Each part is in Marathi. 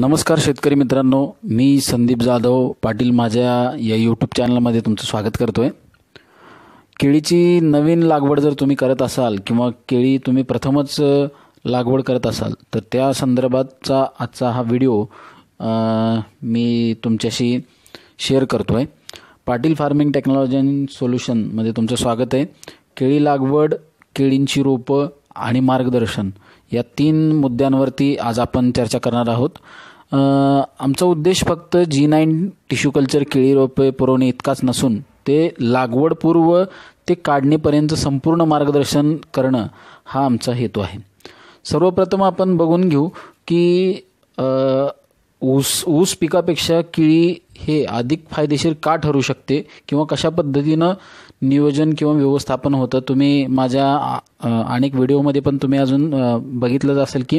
नमस्कार शेतकरी मित्रांनो मी संदीप जाधव पाटील माझ्या या यूट्यूब चॅनलमध्ये तुमचं स्वागत करतो आहे केळीची नवीन लागवड जर तुम्ही करत असाल किंवा केळी तुम्ही प्रथमच लागवड करत असाल तर त्या संदर्भातचा आजचा हा व्हिडिओ मी तुमच्याशी शेअर करतो आहे पाटील फार्मिंग टेक्नॉलॉजी अँड सोल्युशनमध्ये तुमचं स्वागत आहे केळी लागवड केळींची रोपं आणि मार्गदर्शन या तीन मुद्द्यांवरती आज आपण चर्चा करणार आहोत आमचा उद्देश फक्त जी नाईन टिश्यू कल्चर केळी रोपे पुरवणे इतकाच नसून ते लागवडपूर्व ते काढणेपर्यंत संपूर्ण मार्गदर्शन करणं हा आमचा हेतू आहे सर्वप्रथम आपण बघून घेऊ की ऊस ऊस पिकापेक्षा केळी हे अधिक फायदेशीर का ठरू शकते किंवा कशा पद्धतीनं नियोजन किंवा व्यवस्थापन होतं तुम्ही माझ्या अनेक व्हिडिओमध्ये पण तुम्ही अजून बघितलंच असेल की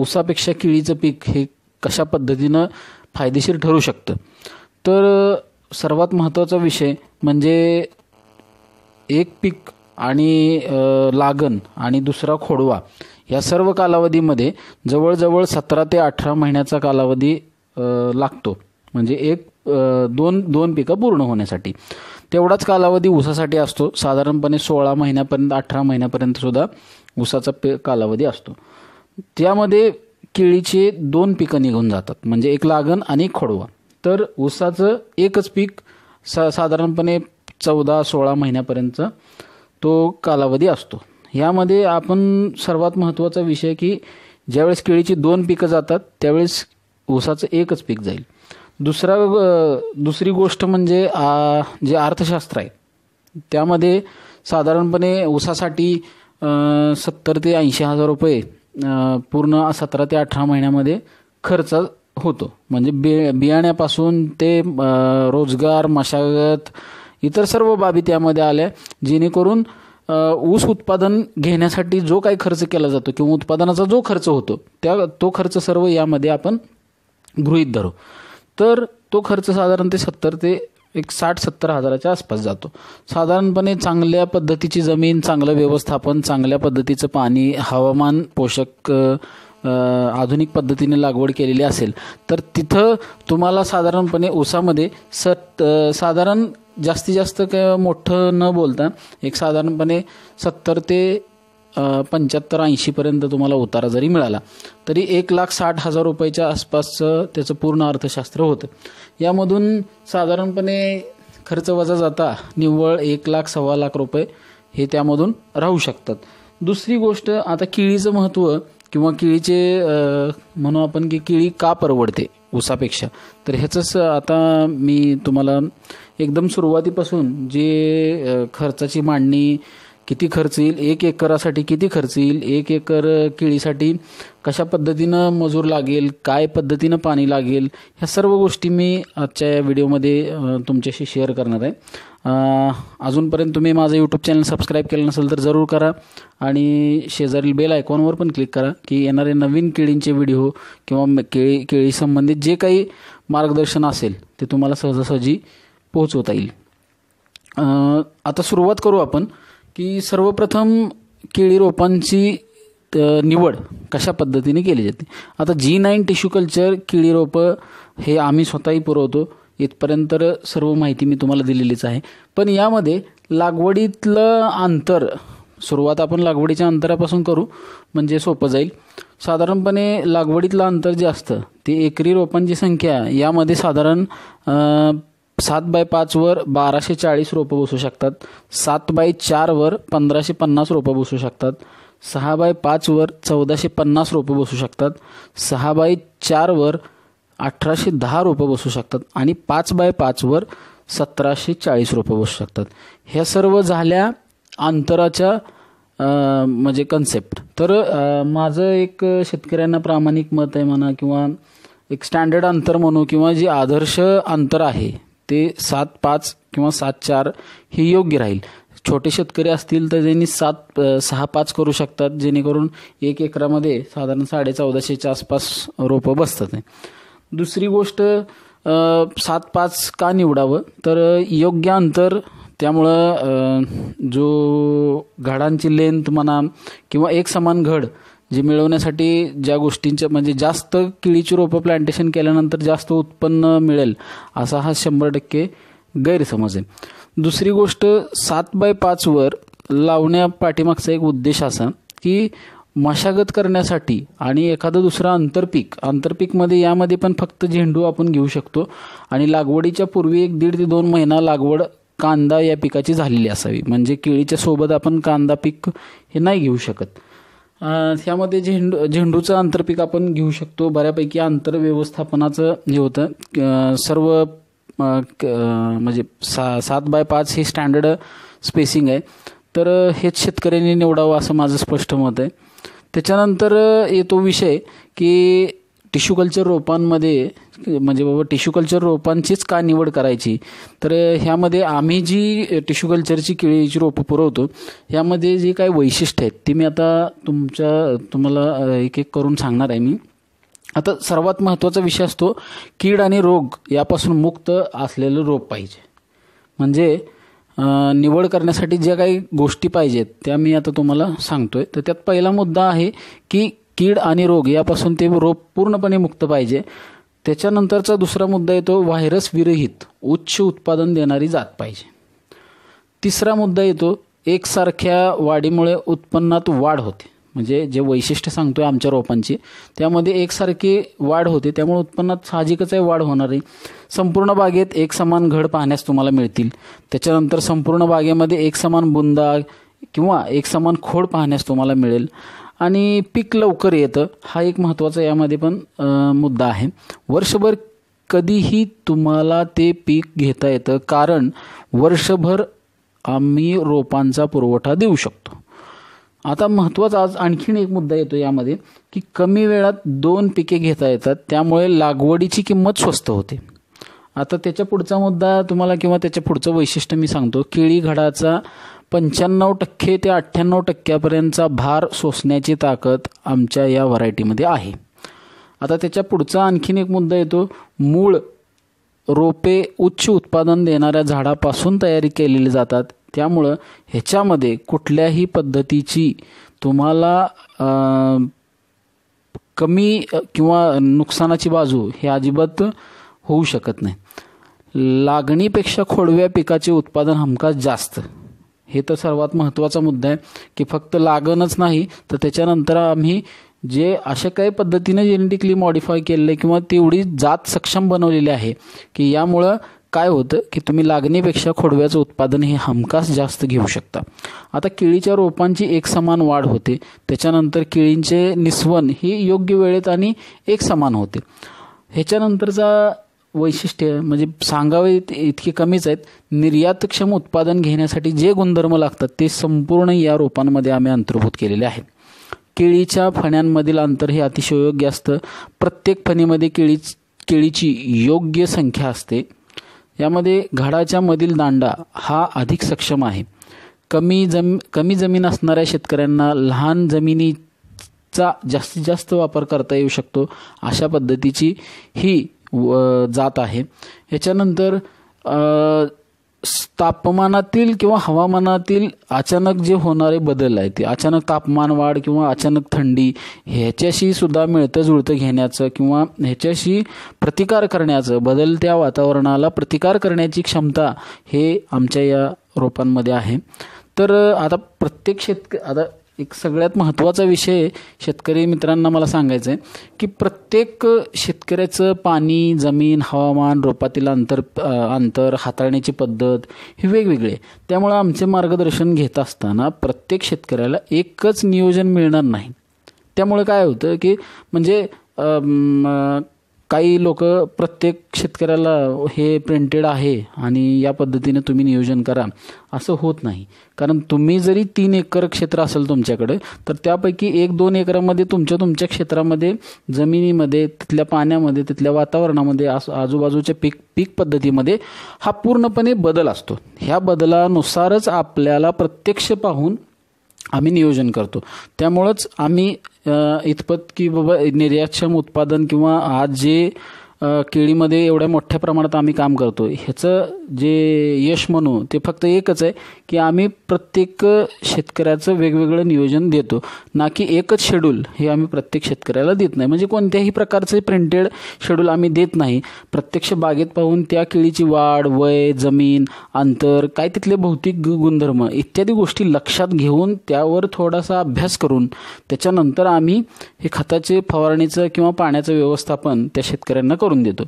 ऊसापेक्षा केळीचं पीक हे कशा पद्धतीनं फायदेशीर ठरू शकतं तर सर्वात महत्त्वाचा विषय म्हणजे एक पीक आणि लागण आणि दुसरा खोडवा या सर्व कालावधीमध्ये जवळजवळ सतरा ते अठरा महिन्याचा कालावधी लागतो म्हणजे एक दोन दोन पिकं पूर्ण होण्यासाठी तेवढाच कालावधी ऊसासाठी असतो साधारणपणे सोळा महिन्यापर्यंत अठरा सुद्धा ऊसाचा पे कालावधी असतो त्यामध्ये केळीचे दोन पिकं निघून जातात म्हणजे एक लागण आणि एक खोडवा तर ऊसाचं एकच पीक सा साधारणपणे चौदा सोळा महिन्यापर्यंत तो कालावधी असतो यामध्ये आपण सर्वात महत्त्वाचा विषय की ज्यावेळेस केळीची दोन पिकं जातात त्यावेळेस ऊसाचं एकच पीक जाईल दुसरा दुसरी गोष्ट म्हणजे जे अर्थशास्त्र आहे त्यामध्ये साधारणपणे ऊसासाठी सत्तर ते ऐंशी हजार रुपये पूर्ण सतरा ते अठरा महिन्यामध्ये खर्च होतो म्हणजे बि बियाण्यापासून ते रोजगार मशागत इतर सर्व बाबी त्यामध्ये आल्या जेणेकरून ऊस उत्पादन घेण्यासाठी जो काही खर्च केला जातो किंवा उत्पादनाचा जो खर्च होतो त्या तो खर्च सर्व यामध्ये आपण गृहीत धरू तर तो खर्च साधारण ते सत्तर ते एक साठ सत्तर हजाराच्या आसपास जातो साधारणपणे चांगल्या पद्धतीची जमीन चांगलं व्यवस्थापन चांगल्या पद्धतीचं पाणी हवामान पोषक आधुनिक पद्धतीने लागवड केलेली असेल तर तिथं तुम्हाला साधारणपणे ऊसामध्ये सत साधारण जास्तीत जास्त काय मोठं न बोलता एक साधारणपणे सत्तर ते पंच्याहत्तर ऐंशीपर्यंत तुम्हाला उतारा जरी मिळाला तरी एक लाख साठ हजार रुपयाच्या आसपासचं त्याचं पूर्ण अर्थशास्त्र होतं यामधून साधारणपणे खर्च वजा जाता निव्वळ एक लाख सव्वा लाख रुपये हे त्यामधून राहू शकतात दुसरी गोष्ट आता केळीचं महत्त्व किंवा केळीचे म्हणू आपण की केळी का परवडते उसापेक्षा तर ह्याचंच आता मी तुम्हाला एकदम सुरुवातीपासून जे खर्चाची मांडणी किती खर्च येईल एक एकरासाठी किती खर्च येईल एक एकर केळीसाठी कशा पद्धतीनं मजूर लागेल काय पद्धतीनं पाणी लागेल ह्या सर्व गोष्टी मी आजच्या या व्हिडिओमध्ये तुमच्याशी शेअर करणार आहे अजूनपर्यंत तुम्ही माझं यूट्यूब चॅनल सबस्क्राईब केलं नसेल तर जरूर करा आणि शेजारील बेल आयकॉनवर पण क्लिक करा की येणारे नवीन केळींचे व्हिडिओ किंवा केळी केळी संबंधित जे काही मार्गदर्शन असेल ते तुम्हाला सहजासहजी पोहोचवता येईल आता सुरुवात करू आपण की सर्वप्रथम केळी रोपांची निवड कशा पद्धतीने केली जाते आता जी नाईन टिश्यू कल्चर केळी रोपं हे आम्ही स्वतःही पुरवतो इथपर्यंत सर्व माहिती मी तुम्हाला दिलेलीच आहे पण यामध्ये लागवडीतलं अंतर सुरुवात आपण लागवडीच्या अंतरापासून करू म्हणजे सोपं जाईल साधारणपणे लागवडीतलं अंतर जे असतं ते एकरी रोपांची संख्या यामध्ये साधारण सात बाय पाचवर बाराशे चाळीस रोपं बसू शकतात सात बाय चारवर पंधराशे पन्नास रोपं बसू शकतात सहा बाय पाचवर चौदाशे पन्नास रोपं बसू शकतात सहा बाय चारवर अठराशे दहा रोपं बसू शकतात आणि पाच बाय पाचवर सतराशे चाळीस रोपं बसू शकतात ह्या सर्व झाल्या अंतराच्या म्हणजे कन्सेप्ट तर माझं एक शेतकऱ्यांना प्रामाणिक मत आहे म्हणा किंवा एक स्टँडर्ड अंतर म्हणू किंवा जे आदर्श अंतर आहे ते सात पाच किंवा सात चार हे योग्य राहील छोटे शेतकरी असतील तर त्यांनी सात सहा पाच करू शकतात जेणेकरून एक एकरामध्ये साधारण साडे चौदाशेच्या आसपास रोपं बसतात दुसरी गोष्ट सात पाच का निवडावं तर योग्य अंतर त्यामुळं जो घडांची लेंथ म्हणा किंवा एक समान घड जे मिळवण्यासाठी ज्या गोष्टींच्या म्हणजे जास्त किळीची रोपं प्लांटेशन केल्यानंतर जास्त उत्पन्न मिळेल असा हा शंभर टक्के गैरसमज आहे दुसरी गोष्ट सात बाय पाचवर लावण्या पाठीमागचा एक उद्देश असा की मशागत करण्यासाठी आणि एखादं दुसरं आंतरपीक आंतरपीकमध्ये यामध्ये पण फक्त झेंडू आपण घेऊ शकतो आणि लागवडीच्या पूर्वी एक दीड ते दोन महिना लागवड कांदा या पिकाची झालेली असावी म्हणजे केळीच्या सोबत आपण कांदा पीक हे नाही घेऊ शकत ह्यामध्ये झेंडू झेंडूचं आंतरपीक आपण घेऊ शकतो बऱ्यापैकी आंतर व्यवस्थापनाचं हे होतं सर्व म्हणजे सा सात बाय पाच हे स्टँडर्ड स्पेसिंग आहे तर हेच शेतकऱ्यांनी निवडावं असं माझं स्पष्ट मत आहे त्याच्यानंतर येतो विषय की टिश्यू कल्चर रोपांमध्ये म्हणजे बाबा टिश्यू कल्चर रोपांचीच का निवड करायची तर ह्यामध्ये आम्ही जी टिश्यू कल्चरची केळीची रोपं पुरवतो ह्यामध्ये जी काही वैशिष्ट्य आहेत ती मी आता तुमच्या तुम्हाला एक एक करून सांगणार आहे मी आता सर्वात महत्त्वाचा विषय असतो कीड आणि रोग यापासून मुक्त असलेलं रोप पाहिजे म्हणजे निवड करण्यासाठी ज्या काही गोष्टी पाहिजेत त्या मी आता तुम्हाला सांगतोय तर त्यात पहिला मुद्दा आहे की कीड आणि रोग यापासून ते रोप पूर्णपणे मुक्त पाहिजे त्याच्यानंतरचा दुसरा मुद्दा येतो व्हायरस विरहित उच्च उत्पादन देणारी जात पाहिजे तिसरा मुद्दा येतो एकसारख्या वाढीमुळे उत्पन्नात वाढ होते म्हणजे जे वैशिष्ट्य सांगतो आहे आमच्या रोपांची त्यामध्ये एकसारखी वाढ होते त्यामुळे उत्पन्नात साहजिकच आहे वाढ होणार आहे संपूर्ण बागेत एक समान घड पाहण्यास तुम्हाला मिळतील त्याच्यानंतर संपूर्ण बागेमध्ये एक समान बुंदा किंवा एक समान खोड पाहण्यास तुम्हाला मिळेल आणि पीक लवकर येतं हा एक महत्त्वाचा यामध्ये पण मुद्दा आहे वर्षभर कधीही तुम्हाला ते पीक घेता येतं कारण वर्षभर आम्ही रोपांचा पुरवठा देऊ शकतो आता महत्त्वाचा आज आणखीन एक मुद्दा येतो यामध्ये की कमी वेळात दोन पिके घेता येतात त्यामुळे लागवडीची किंमत स्वस्त होते आता त्याच्या पुढचा मुद्दा तुम्हाला किंवा त्याच्या पुढचं वैशिष्ट्य मी सांगतो केळी घडाचा पंच्याण्णव टक्के ते अठ्ठ्याण्णव टक्क्यापर्यंतचा भार सोसण्याची ताकद आमच्या या व्हरायटीमध्ये आहे आता त्याच्या पुढचा आणखीन एक मुद्दा येतो मूळ रोपे उच्च उत्पादन देणाऱ्या झाडापासून तयारी केलेली जातात त्यामुळं ह्याच्यामध्ये कुठल्याही पद्धतीची तुम्हाला कमी किंवा नुकसानाची बाजू हे अजिबात होऊ शकत नाही लागणीपेक्षा खोडव्या पिकाचे उत्पादन हमखास जास्त हे तर सर्वात महत्त्वाचा मुद्दा आहे की फक्त लागणच नाही तर त्याच्यानंतर आम्ही जे अशा काही पद्धतीने जेनेटिकली मॉडिफाय केलेलं किंवा तेवढी जात सक्षम बनवलेली आहे की यामुळं काय होतं की तुम्ही लागणीपेक्षा खोडव्याचं उत्पादन हे हमखास जास्त घेऊ शकता आता केळीच्या रोपांची एक समान वाढ होते त्याच्यानंतर केळींचे निस्वन ही योग्य वेळेत आणि एक समान होते ह्याच्यानंतरचा वैशिष्ट्य म्हणजे सांगावे इतकी कमीच आहेत निर्यातक्षम उत्पादन घेण्यासाठी जे गुणधर्म लागतात ते संपूर्ण या रोपांमध्ये आम्ही अंतर्भूत केलेले आहेत केळीच्या फण्यांमधील अंतर हे अतिशय योग्य असतं प्रत्येक फणीमध्ये केळी केळीची योग्य संख्या असते यामध्ये घडाच्या मधील दांडा हा अधिक सक्षम आहे कमी जम कमी जमीन असणाऱ्या शेतकऱ्यांना लहान जमिनीचा जास्तीत जास्त वापर करता येऊ शकतो अशा पद्धतीची ही व जात आहे याच्यानंतर तापमानातील किंवा हवामानातील अचानक जे होणारे बदल आहेत ते अचानक तापमान वाढ किंवा अचानक थंडी ह्याच्याशी सुद्धा मिळतं जुळतं घेण्याचं किंवा ह्याच्याशी प्रतिकार करण्याचं बदलत्या वातावरणाला प्रतिकार करण्याची क्षमता हे आमच्या या रोपांमध्ये आहे तर आता प्रत्येक शेतक आता एक सगळ्यात महत्त्वाचा विषय शेतकरी मित्रांना मला सांगायचं आहे की प्रत्येक शेतकऱ्याचं पाणी जमीन हवामान रोपातील अंतर अंतर हाताळण्याची पद्धत हे वेगवेगळे त्यामुळं आमचे मार्गदर्शन घेत असताना प्रत्येक शेतकऱ्याला एकच नियोजन मिळणार नाही त्यामुळे काय होतं की म्हणजे काही लोक प्रत्येक शेतकऱ्याला हे प्रिंटेड आहे आणि या पद्धतीने तुम्ही नियोजन करा असं होत नाही कारण तुम्ही जरी तीन एकर क्षेत्र असेल तुमच्याकडे तर त्यापैकी एक दोन एकरामध्ये तुमच्या तुमच्या क्षेत्रामध्ये जमिनीमध्ये तिथल्या पाण्यामध्ये तिथल्या वातावरणामध्ये आस आजूबाजूच्या पीक पीक पद्धतीमध्ये हा पूर्णपणे बदल असतो ह्या बदलानुसारच आपल्याला प्रत्यक्ष पाहून आम्ही नियोजन करतो त्यामुळंच आम्ही इतपत की बाबा निर्यातक्षम उत्पादन किंवा आज जे केळीमध्ये एवढ्या मोठ्या प्रमाणात आम्ही काम करतो ह्याचं जे यश म्हणू ते फक्त एकच आहे की आम्ही प्रत्येक शेतकऱ्याचं वेगवेगळं नियोजन देतो ना की एकच शेड्यूल हे आम्ही प्रत्येक शेतकऱ्याला देत नाही म्हणजे कोणत्याही प्रकारचे प्रिंटेड शेड्यूल आम्ही देत नाही प्रत्यक्ष बागेत पाहून त्या केळीची वाढ वय जमीन अंतर काय तिथले भौतिक गुणधर्म इत्यादी गोष्टी लक्षात घेऊन त्यावर थोडासा अभ्यास करून त्याच्यानंतर आम्ही हे खताचे फवारणीचं किंवा पाण्याचं व्यवस्थापन त्या शेतकऱ्यांना करून देतो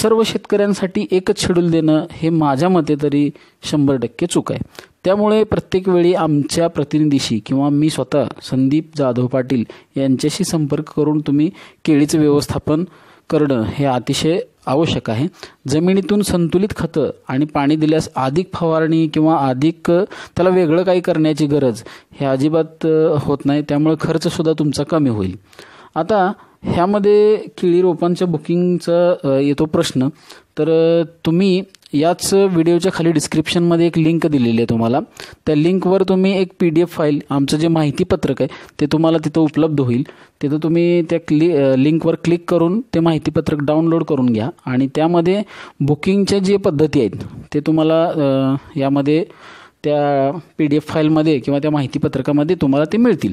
सर्व शेतकऱ्यांसाठी एकच शेड्यूल देणं हे माझ्या मते तरी शंभर टक्के चूक आहे त्यामुळे प्रत्येक वेळी आमच्या प्रतिनिधीशी किंवा मी स्वतः संदीप जाधव पाटील यांच्याशी संपर्क करून तुम्ही केळीचं व्यवस्थापन करणं हे अतिशय आवश्यक आहे जमिनीतून संतुलित खतं आणि पाणी दिल्यास अधिक फवारणी किंवा अधिक त्याला वेगळं काही करण्याची गरज हे अजिबात होत नाही त्यामुळे खर्चसुद्धा तुमचा कमी होईल आता ह्यामध्ये किळी रोपांच्या बुकिंगचा येतो प्रश्न तर तुम्ही याच व्हिडिओच्या खाली डिस्क्रिप्शनमध्ये एक लिंक दिलेली आहे तुम्हाला त्या लिंकवर तुम्ही एक पी डी एफ फाईल आमचं जे माहितीपत्रक आहे ते तुम्हाला तिथं उपलब्ध होईल तिथं तुम्ही त्या क्लि लिंकवर क्लिक करून ते माहितीपत्रक डाउनलोड करून घ्या आणि त्यामध्ये बुकिंगच्या जे पद्धती आहेत ते तुम्हाला यामध्ये त्या पी डी एफ फाईलमध्ये किंवा त्या माहितीपत्रकामध्ये तुम्हाला ते मिळतील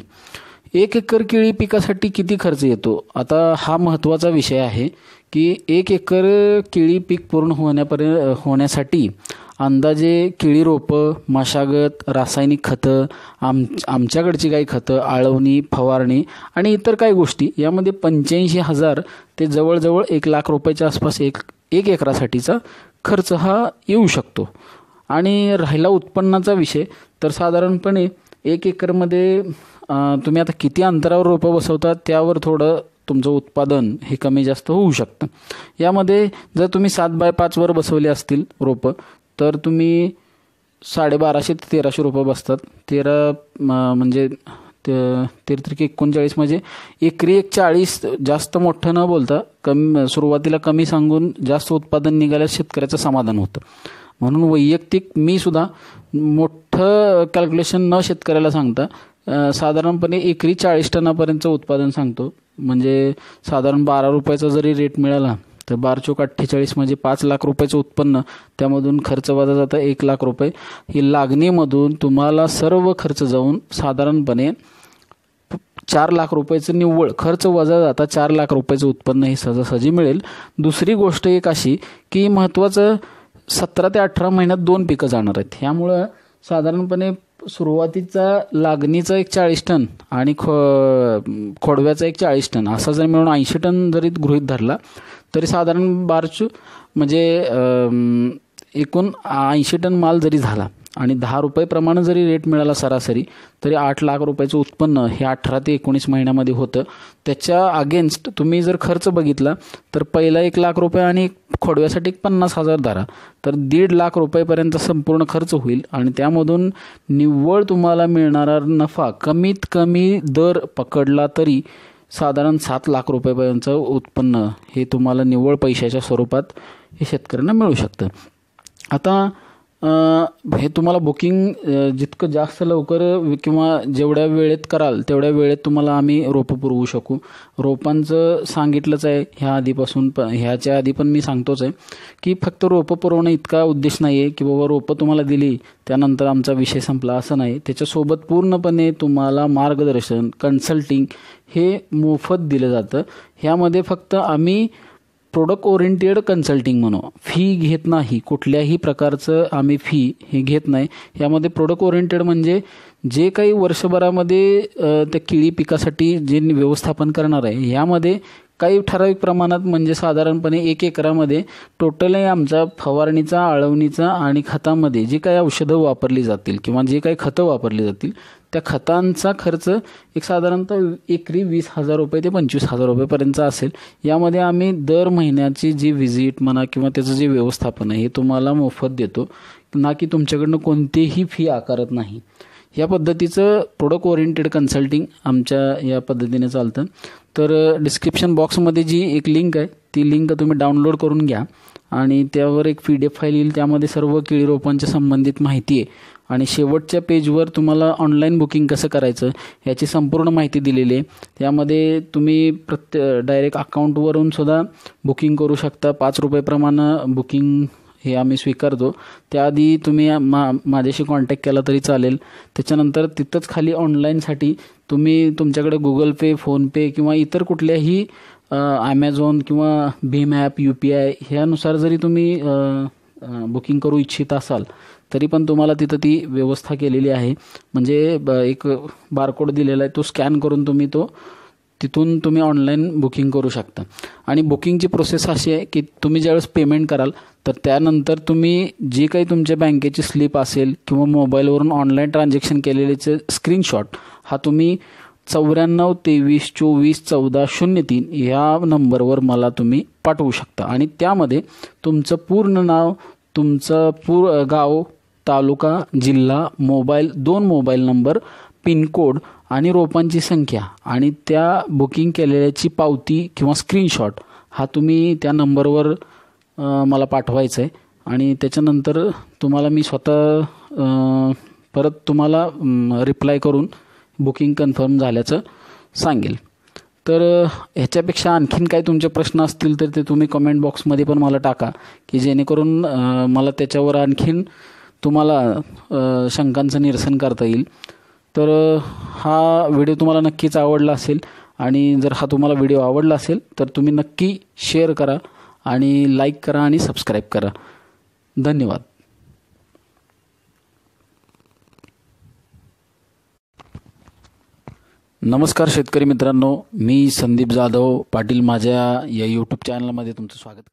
एक एकर केळी पिकासाठी किती खर्च येतो आता हा महत्त्वाचा विषय आहे की एक एकर केळी पीक पूर्ण होण्यापर्यंत होण्यासाठी अंदाजे केळी रोपं मशागत रासायनिक खतं आम आमच्याकडची काही खतं आळवणी फवारणी आणि इतर काही गोष्टी यामध्ये पंच्याऐंशी हजार ते जवळजवळ एक लाख रुपयाच्या आसपास एक एक एकरासाठीचा खर्च हा येऊ शकतो आणि राहिला उत्पन्नाचा विषय तर साधारणपणे एक एकरमध्ये तुम्ही आता किती अंतरावर रोपं बसवतात त्यावर थोडं तुमचं उत्पादन हे कमी जास्त होऊ शकतं यामध्ये जर तुम्ही सात बाय पाचवर बसवले असतील रोपं तर तुम्ही साडेबाराशे ते तेराशे रोपं बसतात तेरा म्हणजे ते एकोणचाळीस म्हणजे एकरी एक चाळीस जास्त मोठं न बोलता कमी सुरुवातीला कमी सांगून जास्त उत्पादन निघाल्यास शेतकऱ्याचं समाधान होतं म्हणून वैयक्तिक मी सुद्धा मोठं कॅल्क्युलेशन न शेतकऱ्याला सांगता साधारणपणे एकरी चाळीस टनापर्यंतचं उत्पादन सांगतो म्हणजे साधारण बारा रुपयाचा जरी रेट मिळाला तर बार अठ्ठेचाळीस म्हणजे पाच लाख रुपयाचं उत्पन्न त्यामधून खर्च वाजा जातं एक लाख रुपये ही लागणीमधून तुम्हाला सर्व खर्च जाऊन साधारणपणे चार लाख रुपयाचं निव्वळ खर्च वजा जाता चार लाख रुपयाचं उत्पन्न हे सहजासहजी मिळेल दुसरी गोष्ट एक अशी की महत्त्वाचं सतरा ते अठरा महिन्यात दोन पिकं जाणार आहेत ह्यामुळं साधारणपणे सुरुवातीचा लागणीचा एक चाळीस टन आणि खो खोडव्याचा एक चाळीस टन असा जर मिळून ऐंशी टन जरी गृहीत धरला तरी साधारण बारच म्हणजे एकूण ऐंशी टन माल जरी झाला आणि दहा रुपयेप्रमाणे जरी रेट मिळाला सरासरी तरी आठ लाख रुपयाचं उत्पन्न हे अठरा ते एकोणीस महिन्यामध्ये होतं त्याच्या अगेन्स्ट तुम्ही जर खर्च बघितला तर पहिला एक लाख रुपये आणि खोडव्यासाठी एक पन्नास हजार धारा तर दीड लाख रुपयेपर्यंत संपूर्ण खर्च होईल आणि त्यामधून निव्वळ तुम्हाला मिळणारा नफा कमीत कमी दर पकडला तरी साधारण सात लाख रुपयेपर्यंत उत्पन्न हे तुम्हाला निव्वळ पैशाच्या स्वरूपात हे शेतकऱ्यांना मिळू शकतं आता हे तुम्हाला बुकिंग जितकं जास्त लवकर किंवा जेवढ्या वेळेत कराल तेवढ्या वेळेत तुम्हाला आम्ही रोपं पुरवू शकू रोपांचं सांगितलंच आहे ह्या आधीपासून पण ह्याच्या आधी पण मी सांगतोच आहे की फक्त रोपं पुरवणं इतका उद्देश नाही आहे की बाबा रोपं तुम्हाला दिली त्यानंतर आमचा विषय संपला असं नाही त्याच्यासोबत पूर्णपणे तुम्हाला मार्गदर्शन कन्सल्टिंग हे मोफत दिलं जातं ह्यामध्ये फक्त आम्ही प्रोडक्ट ओरिएंटेड कन्सल्टिंग म्हणू फी घेत नाही कुठल्याही प्रकारचं आम्ही फी हे घेत नाही यामध्ये प्रोडक्ट ओरिएंटेड म्हणजे जे काही वर्षभरामध्ये त्या केळी पिकासाठी जे व्यवस्थापन करणार आहे यामध्ये काही ठराविक प्रमाणात म्हणजे साधारणपणे एक एकरामध्ये टोटल आमचा फवारणीचा आळवणीचा आणि खतामध्ये जे काही औषधं वापरली जातील किंवा जे काही खतं वापरली जातील त्या खतांचा खर्च एक साधारणतः एकरी वीस हजार रुपये ते पंचवीस हजार रुपयेपर्यंतचा असेल यामध्ये आम्ही दर महिन्याची जी व्हिजिट म्हणा किंवा त्याचं जे व्यवस्थापन आहे हे तुम्हाला मोफत देतो ना की तुमच्याकडनं कोणतीही फी आकारत नाही या पद्धतीचं प्रोडक्ट ओरिएंटेड कन्सल्टिंग आमच्या या पद्धतीने चालतं तर डिस्क्रिप्शन बॉक्समध्ये जी एक लिंक आहे ती लिंक तुम्ही डाउनलोड करून घ्या आणि त्यावर एक पी डी एफ फाईल येईल त्यामध्ये सर्व केळी रोपांच्या संबंधित माहिती आहे आणि शेवटच्या पेजवर तुम्हाला ऑनलाईन बुकिंग कसं करायचं याची संपूर्ण माहिती दिलेली आहे त्यामध्ये तुम्ही प्रत्य डायरेक्ट अकाउंटवरून सुद्धा बुकिंग करू शकता पाच रुपयेप्रमाणे बुकिंग हे आम्ही स्वीकारतो त्याआधी तुम्ही मा माझ्याशी कॉन्टॅक्ट केला तरी चालेल त्याच्यानंतर तिथंच खाली ऑनलाईनसाठी तुम्ही तुमच्याकडे गुगल पे फोनपे किंवा इतर कुठल्याही ॲमेझॉन किंवा भीम ॲप यू पी आय ह्यानुसार जरी तुम्ही बुकिंग करू इच्छित असाल तरी पण तुम्हाला तिथं ती व्यवस्था केलेली आहे म्हणजे एक बारकोड दिलेला आहे तो स्कॅन करून तुम्ही तो तिथून तुम्ही ऑनलाईन बुकिंग करू शकता आणि बुकिंगची प्रोसेस अशी आहे की तुम्ही ज्यावेळेस पेमेंट कराल तर त्यानंतर तुम्ही जी काही तुमच्या बँकेची स्लिप असेल किंवा मोबाईलवरून ऑनलाईन ट्रान्झॅक्शन केलेल्याचे स्क्रीनशॉट हा तुम्ही चौऱ्याण्णव तेवीस चोवीस चौदा शून्य तीन ह्या नंबरवर मला तुम्ही पाठवू शकता आणि त्यामध्ये तुमचं पूर्ण नाव तुमचं पूर गाव तालुका जिल्हा मोबाईल दोन मोबाईल नंबर पिनकोड आणि रोपांची संख्या आणि त्या बुकिंग केलेल्याची पावती किंवा स्क्रीनशॉट हा तुम्ही त्या नंबरवर मला पाठवायचं आहे आणि त्याच्यानंतर तुम्हाला मी स्वतः परत तुम्हाला रिप्लाय करून बुकिंग कन्फर्म झाल्याचं सांगेल तर ह्याच्यापेक्षा आणखीन काही तुमचे प्रश्न असतील तर ते तुम्ही कमेंट बॉक्समध्ये पण मला टाका की जेणेकरून मला त्याच्यावर आणखीन तुम्हाला शंकांचं निरसन करता येईल तर हा व्हिडिओ तुम्हाला नक्कीच आवडला असेल आणि जर हा तुम्हाला व्हिडिओ आवडला असेल तर तुम्ही नक्की शेअर करा आणि लाईक करा आणि सबस्क्राईब करा धन्यवाद नमस्कार शेतकरी मित्रांनो मी संदीप जाधव पाटील माझ्या या यूट्यूब चॅनलमध्ये तुमचं स्वागत